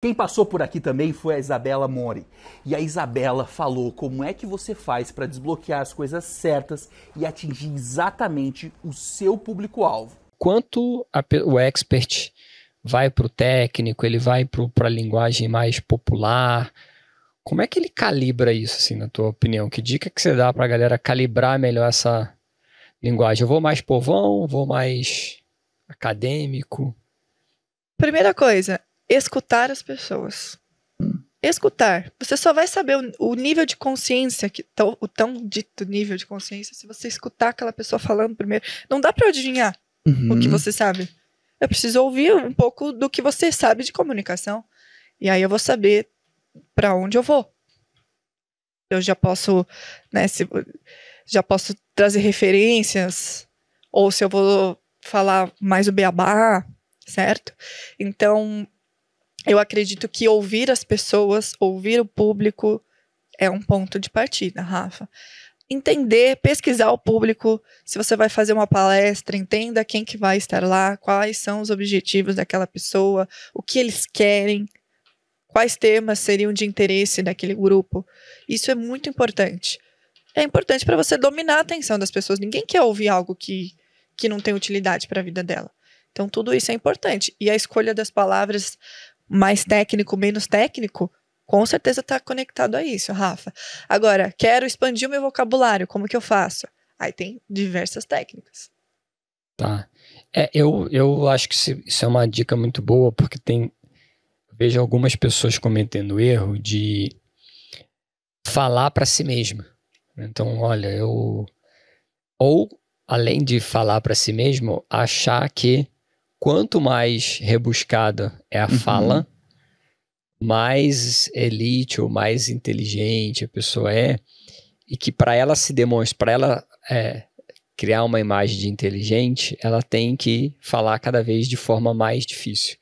Quem passou por aqui também foi a Isabela Mori. E a Isabela falou como é que você faz para desbloquear as coisas certas e atingir exatamente o seu público-alvo. Quanto a, o expert vai para o técnico, ele vai para a linguagem mais popular, como é que ele calibra isso, assim, na tua opinião? Que dica que você dá para a galera calibrar melhor essa linguagem? Eu vou mais povão, vou mais acadêmico? Primeira coisa, escutar as pessoas. Escutar. Você só vai saber o, o nível de consciência, que, tão, o tão dito nível de consciência, se você escutar aquela pessoa falando primeiro. Não dá para adivinhar uhum. o que uhum. você sabe. Eu preciso ouvir um pouco do que você sabe de comunicação. E aí eu vou saber para onde eu vou. Eu já posso, né, se, já posso trazer referências, ou se eu vou falar mais o beabá, certo? Então, eu acredito que ouvir as pessoas, ouvir o público é um ponto de partida, Rafa. Entender, pesquisar o público, se você vai fazer uma palestra, entenda quem que vai estar lá, quais são os objetivos daquela pessoa, o que eles querem, quais temas seriam de interesse daquele grupo. Isso é muito importante. É importante para você dominar a atenção das pessoas. Ninguém quer ouvir algo que, que não tem utilidade para a vida dela. Então, tudo isso é importante. E a escolha das palavras, mais técnico, menos técnico, com certeza está conectado a isso, Rafa. Agora, quero expandir o meu vocabulário, como que eu faço? Aí tem diversas técnicas. Tá. É, eu, eu acho que isso é uma dica muito boa, porque tem. Vejo algumas pessoas cometendo erro de falar para si mesma. Então, olha, eu. Ou, além de falar para si mesmo, achar que quanto mais rebuscada é a uhum. fala, mais elite ou mais inteligente a pessoa é, e que para ela se demonstrar, para ela é, criar uma imagem de inteligente, ela tem que falar cada vez de forma mais difícil.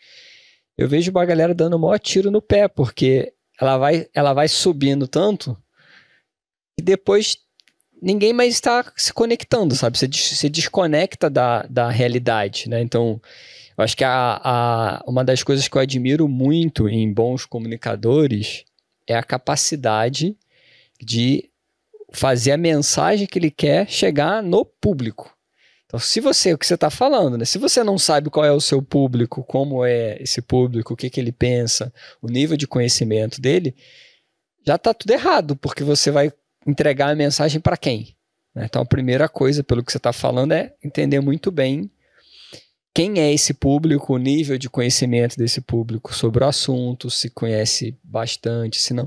Eu vejo uma galera dando o maior tiro no pé, porque ela vai, ela vai subindo tanto e depois ninguém mais está se conectando, sabe? Você se desconecta da, da realidade, né? Então, eu acho que a, a, uma das coisas que eu admiro muito em bons comunicadores é a capacidade de fazer a mensagem que ele quer chegar no público. Então, se você, o que você está falando, né? Se você não sabe qual é o seu público, como é esse público, o que, que ele pensa, o nível de conhecimento dele, já está tudo errado, porque você vai entregar a mensagem para quem. Né? Então, a primeira coisa, pelo que você está falando, é entender muito bem quem é esse público, o nível de conhecimento desse público sobre o assunto, se conhece bastante, se não.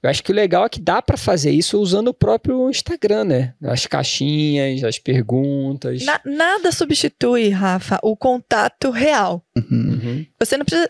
Eu acho que o legal é que dá para fazer isso usando o próprio Instagram, né? As caixinhas, as perguntas. Na, nada substitui, Rafa, o contato real. Uhum, uhum. Você não precisa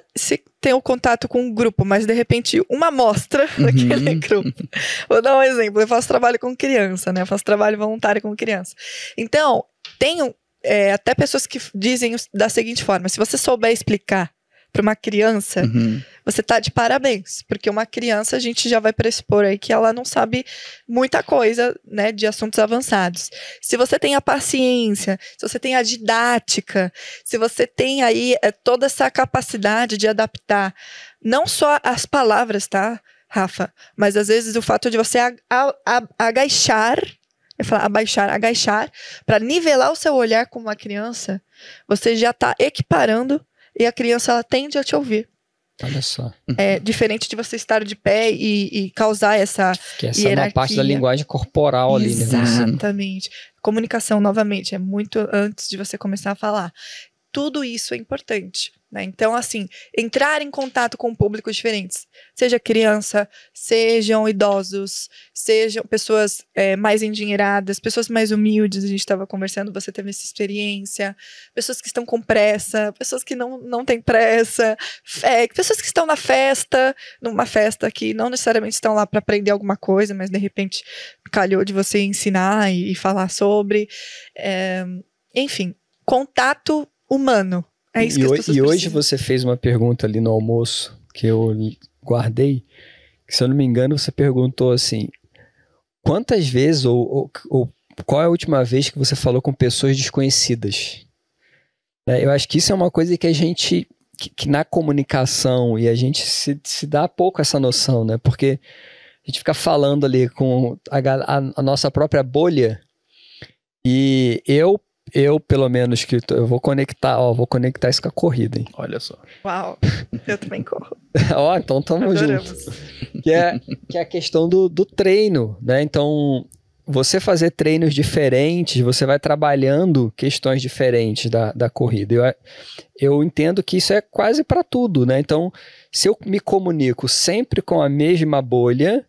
ter o um contato com um grupo, mas de repente uma amostra uhum. daquele grupo. Vou dar um exemplo. Eu faço trabalho com criança, né? Eu faço trabalho voluntário com criança. Então, tem um, é, até pessoas que dizem da seguinte forma: se você souber explicar para uma criança, uhum. você tá de parabéns, porque uma criança a gente já vai pressupor aí que ela não sabe muita coisa, né, de assuntos avançados. Se você tem a paciência, se você tem a didática, se você tem aí é, toda essa capacidade de adaptar não só as palavras, tá? Rafa, mas às vezes o fato de você agachar eu é falo abaixar, agachar, para nivelar o seu olhar com uma criança, você já está equiparando e a criança ela tende a te ouvir. Olha só. É diferente de você estar de pé e, e causar essa. Que essa hierarquia. é uma parte da linguagem corporal ali, Exatamente. né? Exatamente. Comunicação, novamente, é muito antes de você começar a falar tudo isso é importante. Né? Então, assim, entrar em contato com públicos diferentes, seja criança, sejam idosos, sejam pessoas é, mais endinheiradas, pessoas mais humildes, a gente estava conversando, você teve essa experiência, pessoas que estão com pressa, pessoas que não, não têm pressa, é, pessoas que estão na festa, numa festa que não necessariamente estão lá para aprender alguma coisa, mas de repente calhou de você ensinar e, e falar sobre. É, enfim, contato humano. É isso e que eu o, E hoje você fez uma pergunta ali no almoço que eu guardei, que, se eu não me engano, você perguntou assim: quantas vezes ou, ou, ou qual é a última vez que você falou com pessoas desconhecidas? É, eu acho que isso é uma coisa que a gente, que, que na comunicação, e a gente se, se dá pouco essa noção, né? Porque a gente fica falando ali com a, a, a nossa própria bolha, e eu eu, pelo menos, que eu vou conectar, ó, vou conectar isso com a corrida, hein? Olha só. Uau, eu também corro. ó, então tamo Adoramos. junto. Que é, que é a questão do, do treino, né? Então, você fazer treinos diferentes, você vai trabalhando questões diferentes da, da corrida. Eu, eu entendo que isso é quase para tudo, né? Então, se eu me comunico sempre com a mesma bolha,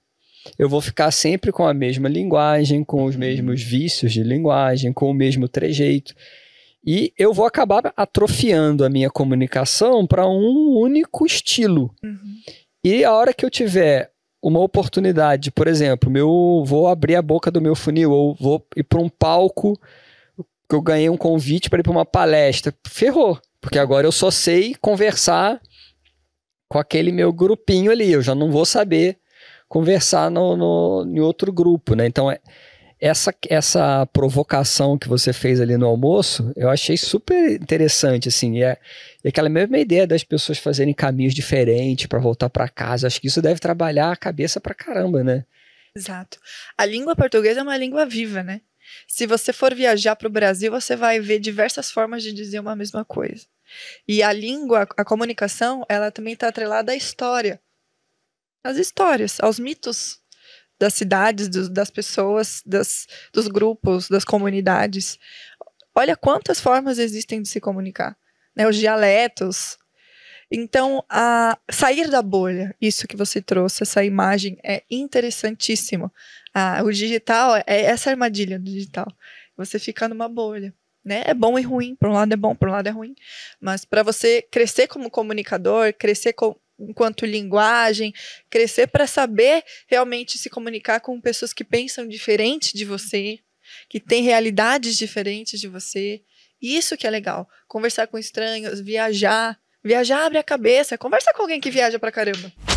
eu vou ficar sempre com a mesma linguagem, com os uhum. mesmos vícios de linguagem, com o mesmo trejeito. E eu vou acabar atrofiando a minha comunicação para um único estilo. Uhum. E a hora que eu tiver uma oportunidade, por exemplo, meu, vou abrir a boca do meu funil ou vou ir para um palco que eu ganhei um convite para ir para uma palestra, ferrou, porque agora eu só sei conversar com aquele meu grupinho ali, eu já não vou saber conversar no, no, em outro grupo, né? Então, é, essa, essa provocação que você fez ali no almoço, eu achei super interessante, assim, e, é, e é aquela mesma ideia das pessoas fazerem caminhos diferentes para voltar para casa, acho que isso deve trabalhar a cabeça para caramba, né? Exato. A língua portuguesa é uma língua viva, né? Se você for viajar para o Brasil, você vai ver diversas formas de dizer uma mesma coisa. E a língua, a comunicação, ela também está atrelada à história às histórias, aos mitos das cidades, do, das pessoas, das, dos grupos, das comunidades. Olha quantas formas existem de se comunicar, né? Os dialetos. Então, a sair da bolha, isso que você trouxe, essa imagem é interessantíssimo. Ah, o digital é, é essa armadilha do digital. Você fica numa bolha. Né? É bom e ruim, por um lado é bom, por um lado é ruim. Mas para você crescer como comunicador, crescer com enquanto linguagem, crescer para saber realmente se comunicar com pessoas que pensam diferente de você, que têm realidades diferentes de você. Isso que é legal. Conversar com estranhos, viajar. Viajar abre a cabeça. Conversa com alguém que viaja para caramba.